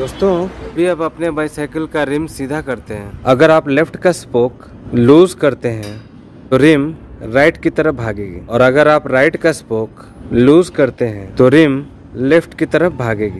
दोस्तों अभी आप अपने बाईसाइकिल का रिम सीधा करते हैं अगर आप लेफ्ट का स्पोक लूज करते हैं तो रिम राइट की तरफ भागेगी और अगर आप राइट का स्पोक लूज करते हैं तो रिम लेफ्ट की तरफ भागेगी